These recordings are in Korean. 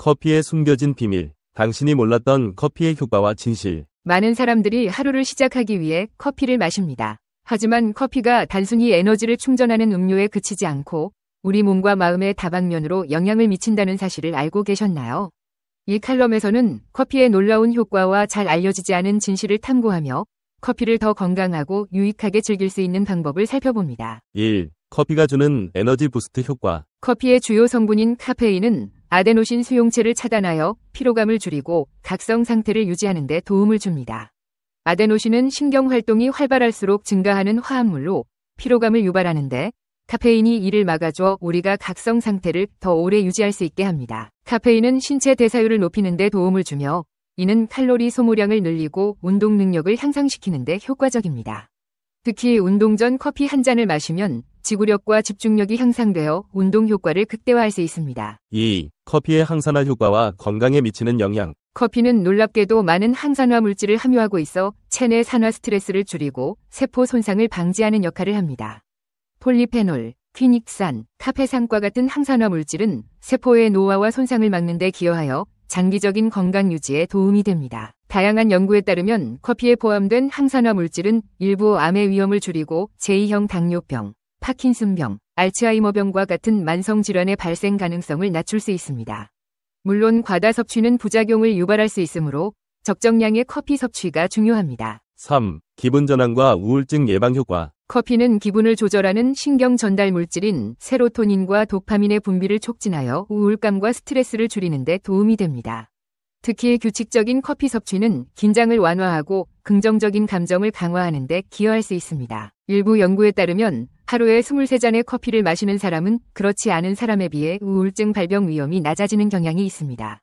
커피에 숨겨진 비밀, 당신이 몰랐던 커피의 효과와 진실. 많은 사람들이 하루를 시작하기 위해 커피를 마십니다. 하지만 커피가 단순히 에너지를 충전하는 음료에 그치지 않고 우리 몸과 마음의 다방면으로 영향을 미친다는 사실을 알고 계셨나요? 이 칼럼에서는 커피의 놀라운 효과와 잘 알려지지 않은 진실을 탐구하며 커피를 더 건강하고 유익하게 즐길 수 있는 방법을 살펴봅니다. 1. 커피가 주는 에너지 부스트 효과. 커피의 주요 성분인 카페인은 아데노신 수용체를 차단하여 피로감을 줄이고 각성 상태를 유지하는 데 도움을 줍니다. 아데노신은 신경 활동이 활발할수록 증가하는 화합물로 피로감을 유발하는데 카페인이 이를 막아줘 우리가 각성 상태를 더 오래 유지할 수 있게 합니다. 카페인은 신체 대사율을 높이는 데 도움을 주며 이는 칼로리 소모량을 늘리고 운동 능력을 향상시키는 데 효과적입니다. 특히 운동 전 커피 한 잔을 마시면 지구력과 집중력이 향상되어 운동 효과를 극대화할 수 있습니다. 2. 커피의 항산화 효과와 건강에 미치는 영향. 커피는 놀랍게도 많은 항산화 물질을 함유하고 있어 체내 산화 스트레스를 줄이고 세포 손상을 방지하는 역할을 합니다. 폴리페놀, 퀴닉산, 카페산과 같은 항산화 물질은 세포의 노화와 손상을 막는 데 기여하여 장기적인 건강 유지에 도움이 됩니다. 다양한 연구에 따르면 커피에 포함된 항산화 물질은 일부 암의 위험을 줄이고 제2형 당뇨병, 파킨슨병, 알츠하이머병과 같은 만성 질환의 발생 가능성을 낮출 수 있습니다. 물론 과다 섭취는 부작용을 유발할 수 있으므로 적정량의 커피 섭취가 중요합니다. 3. 기분 전환과 우울증 예방 효과. 커피는 기분을 조절하는 신경 전달 물질인 세로토닌과 도파민의 분비를 촉진하여 우울감과 스트레스를 줄이는 데 도움이 됩니다. 특히 규칙적인 커피 섭취는 긴장을 완화하고 긍정적인 감정을 강화하는 데 기여할 수 있습니다. 일부 연구에 따르면 하루에 23잔의 커피를 마시는 사람은 그렇지 않은 사람에 비해 우울증 발병 위험이 낮아지는 경향이 있습니다.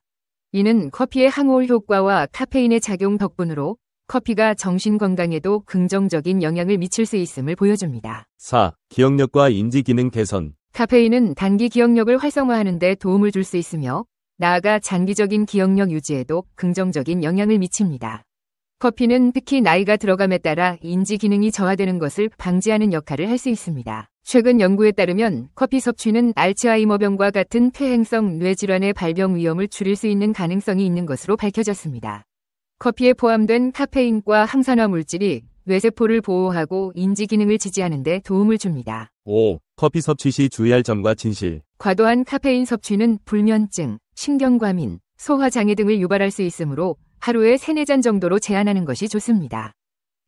이는 커피의 항우울 효과와 카페인의 작용 덕분으로 커피가 정신 건강에도 긍정적인 영향을 미칠 수 있음을 보여줍니다. 4. 기억력과 인지 기능 개선. 카페인은 단기 기억력을 활성화하는 데 도움을 줄 수 있으며 나아가 장기적인 기억력 유지에도 긍정적인 영향을 미칩니다. 커피는 특히 나이가 들어감에 따라 인지 기능이 저하되는 것을 방지하는 역할을 할 수 있습니다. 최근 연구에 따르면 커피 섭취는 알츠하이머병과 같은 폐행성 뇌질환의 발병 위험을 줄일 수 있는 가능성이 있는 것으로 밝혀졌습니다. 커피에 포함된 카페인과 항산화 물질이 뇌세포를 보호하고 인지 기능을 지지하는 데 도움을 줍니다. 5. 커피 섭취 시 주의할 점과 진실 과도한 카페인 섭취는 불면증, 신경과민, 소화장애 등을 유발할 수 있으므로 하루에 3, 4잔 정도로 제한하는 것이 좋습니다.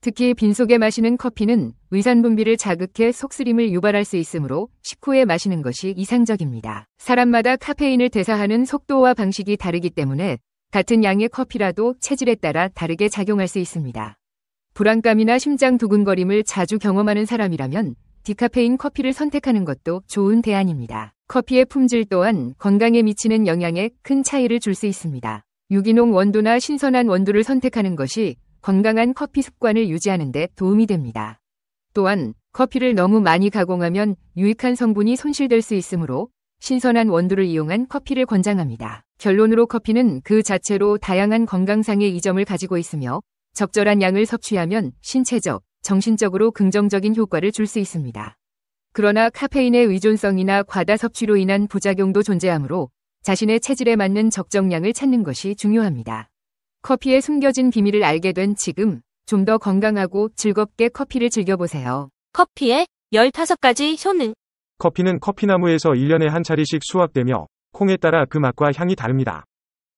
특히 빈속에 마시는 커피는 위산 분비를 자극해 속쓰림을 유발할 수 있으므로 식후에 마시는 것이 이상적입니다. 사람마다 카페인을 대사하는 속도와 방식이 다르기 때문에 같은 양의 커피라도 체질에 따라 다르게 작용할 수 있습니다. 불안감이나 심장 두근거림을 자주 경험하는 사람이라면 디카페인 커피를 선택하는 것도 좋은 대안입니다. 커피의 품질 또한 건강에 미치는 영향에 큰 차이를 줄 수 있습니다. 유기농 원두나 신선한 원두를 선택하는 것이 건강한 커피 습관을 유지하는 데 도움이 됩니다. 또한 커피를 너무 많이 가공하면 유익한 성분이 손실될 수 있으므로 신선한 원두를 이용한 커피를 권장합니다. 결론으로 커피는 그 자체로 다양한 건강상의 이점을 가지고 있으며 적절한 양을 섭취하면 신체적, 정신적으로 긍정적인 효과를 줄 수 있습니다. 그러나 카페인의 의존성이나 과다 섭취로 인한 부작용도 존재하므로 자신의 체질에 맞는 적정량을 찾는 것이 중요합니다. 커피의 숨겨진 비밀을 알게 된 지금 좀 더 건강하고 즐겁게 커피를 즐겨보세요. 커피의 15가지 효능 커피는 커피나무에서 1년에 한 차례씩 수확되며 콩에 따라 그 맛과 향이 다릅니다.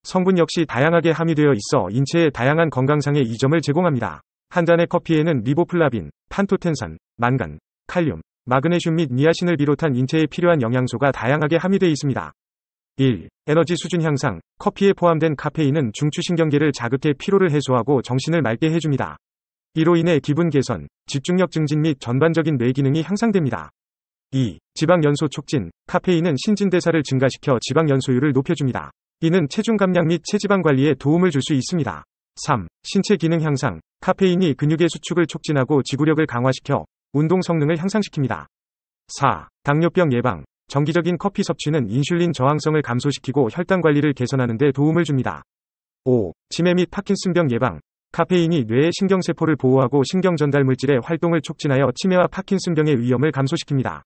성분 역시 다양하게 함유되어 있어 인체에 다양한 건강상의 이점을 제공합니다. 한 잔의 커피에는 리보플라빈, 판토텐산, 망간 칼륨, 마그네슘 및 니아신을 비롯한 인체에 필요한 영양소가 다양하게 함유되어 있습니다. 1. 에너지 수준 향상. 커피에 포함된 카페인은 중추신경계를 자극해 피로를 해소하고 정신을 맑게 해줍니다. 이로 인해 기분 개선, 집중력 증진 및 전반적인 뇌 기능이 향상됩니다. 2. 지방 연소 촉진. 카페인은 신진대사를 증가시켜 지방 연소율을 높여줍니다. 이는 체중 감량 및 체지방 관리에 도움을 줄 수 있습니다. 3. 신체 기능 향상. 카페인이 근육의 수축을 촉진하고 지구력을 강화시켜 운동 성능을 향상시킵니다. 4. 당뇨병 예방. 정기적인 커피 섭취는 인슐린 저항성을 감소시키고 혈당 관리를 개선하는 데 도움을 줍니다. 5. 치매 및 파킨슨병 예방 카페인이 뇌의 신경세포를 보호하고 신경전달물질의 활동을 촉진하여 치매와 파킨슨병의 위험을 감소시킵니다.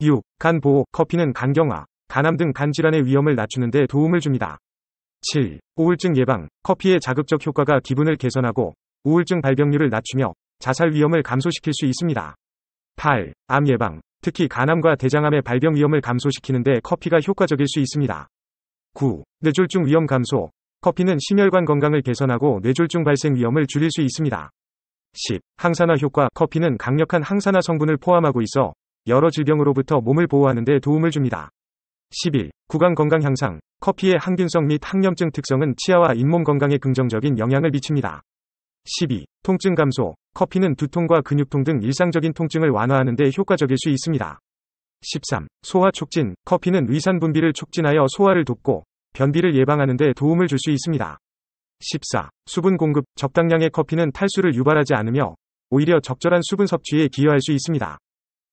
6. 간 보호 커피는 간경화, 간암 등 간질환의 위험을 낮추는 데 도움을 줍니다. 7. 우울증 예방 커피의 자극적 효과가 기분을 개선하고 우울증 발병률을 낮추며 자살 위험을 감소시킬 수 있습니다. 8. 암 예방 특히 간암과 대장암의 발병 위험을 감소시키는데 커피가 효과적일 수 있습니다. 9. 뇌졸중 위험 감소. 커피는 심혈관 건강을 개선하고 뇌졸중 발생 위험을 줄일 수 있습니다. 10. 항산화 효과. 커피는 강력한 항산화 성분을 포함하고 있어 여러 질병으로부터 몸을 보호하는 데 도움을 줍니다. 11. 구강 건강 향상. 커피의 항균성 및 항염증 특성은 치아와 잇몸 건강에 긍정적인 영향을 미칩니다. 12. 통증 감소. 커피는 두통과 근육통 등 일상적인 통증을 완화하는 데 효과적일 수 있습니다. 13. 소화 촉진. 커피는 위산 분비를 촉진하여 소화를 돕고 변비를 예방하는 데 도움을 줄 수 있습니다. 14. 수분 공급. 적당량의 커피는 탈수를 유발하지 않으며 오히려 적절한 수분 섭취에 기여할 수 있습니다.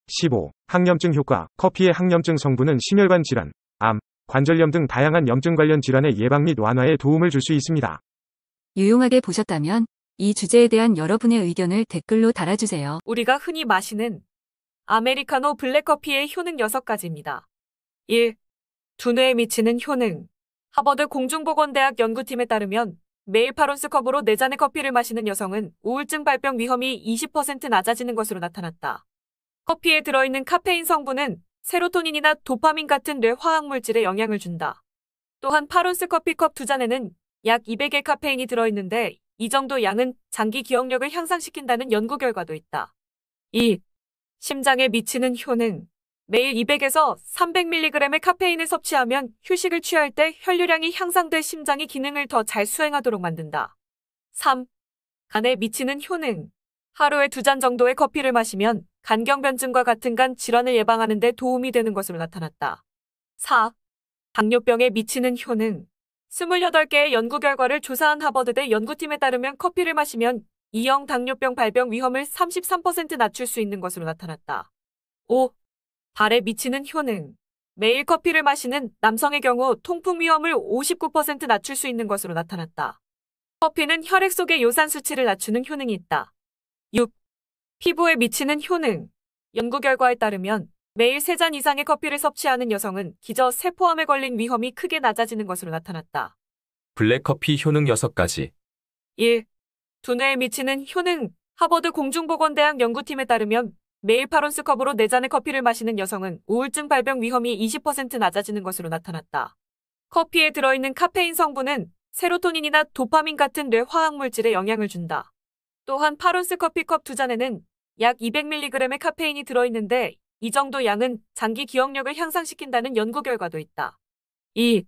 15. 항염증 효과. 커피의 항염증 성분은 심혈관 질환, 암, 관절염 등 다양한 염증 관련 질환의 예방 및 완화에 도움을 줄 수 있습니다. 유용하게 보셨다면 이 주제에 대한 여러분의 의견을 댓글로 달아주세요. 우리가 흔히 마시는 아메리카노 블랙커피의 효능 6가지입니다. 1. 두뇌에 미치는 효능 하버드 공중보건대학 연구팀에 따르면 매일 8온스 컵으로 4잔의 커피를 마시는 여성은 우울증 발병 위험이 20% 낮아지는 것으로 나타났다. 커피에 들어있는 카페인 성분은 세로토닌이나 도파민 같은 뇌 화학물질에 영향을 준다. 또한 8온스 커피컵 2잔에는 약 200의 카페인이 들어있는데 이 정도 양은 장기 기억력을 향상시킨다는 연구 결과도 있다. 2. 심장에 미치는 효능 매일 200에서 300mg의 카페인을 섭취하면 휴식을 취할 때 혈류량이 향상돼 심장이 기능을 더 잘 수행하도록 만든다. 3. 간에 미치는 효능 하루에 두 잔 정도의 커피를 마시면 간경변증과 같은 간 질환을 예방하는 데 도움이 되는 것으로 나타났다. 4. 당뇨병에 미치는 효능 28개의 연구 결과를 조사한 하버드대 연구팀에 따르면 커피를 마시면 2형 당뇨병 발병 위험을 33% 낮출 수 있는 것으로 나타났다. 5. 발에 미치는 효능. 매일 커피를 마시는 남성의 경우 통풍 위험을 59% 낮출 수 있는 것으로 나타났다. 커피는 혈액 속의 요산 수치를 낮추는 효능이 있다. 6. 피부에 미치는 효능. 연구 결과에 따르면 매일 3잔 이상의 커피를 섭취하는 여성은 기저 세포암에 걸린 위험이 크게 낮아지는 것으로 나타났다. 블랙커피 효능 6가지 1. 두뇌에 미치는 효능 하버드 공중보건대학 연구팀에 따르면 매일 8온스 컵으로 4잔의 커피를 마시는 여성은 우울증 발병 위험이 20% 낮아지는 것으로 나타났다. 커피에 들어있는 카페인 성분은 세로토닌이나 도파민 같은 뇌 화학물질에 영향을 준다. 또한 8온스 커피컵 2잔에는 약 200mg의 카페인이 들어있는데 이 정도 양은 장기 기억력을 향상시킨다는 연구 결과도 있다. 2.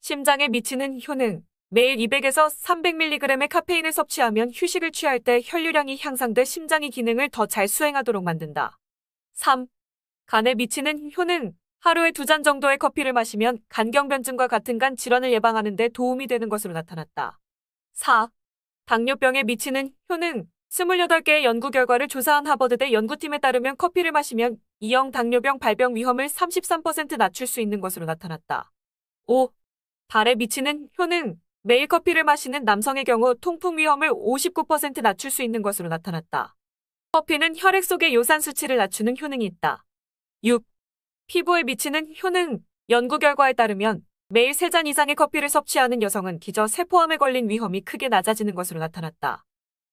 심장에 미치는 효능. 매일 200에서 300mg의 카페인을 섭취하면 휴식을 취할 때 혈류량이 향상돼 심장의 기능을 더 잘 수행하도록 만든다. 3. 간에 미치는 효능. 하루에 두 잔 정도의 커피를 마시면 간경변증과 같은 간 질환을 예방하는 데 도움이 되는 것으로 나타났다. 4. 당뇨병에 미치는 효능. 28개의 연구 결과를 조사한 하버드대 연구팀에 따르면 커피를 마시면 2형 당뇨병 발병 위험을 33% 낮출 수 있는 것으로 나타났다. 5. 발에 미치는 효능 매일 커피를 마시는 남성의 경우 통풍 위험을 59% 낮출 수 있는 것으로 나타났다. 커피는 혈액 속의 요산 수치를 낮추는 효능이 있다. 6. 피부에 미치는 효능 연구 결과에 따르면 매일 3잔 이상의 커피를 섭취하는 여성은 기저 세포암에 걸린 위험이 크게 낮아지는 것으로 나타났다.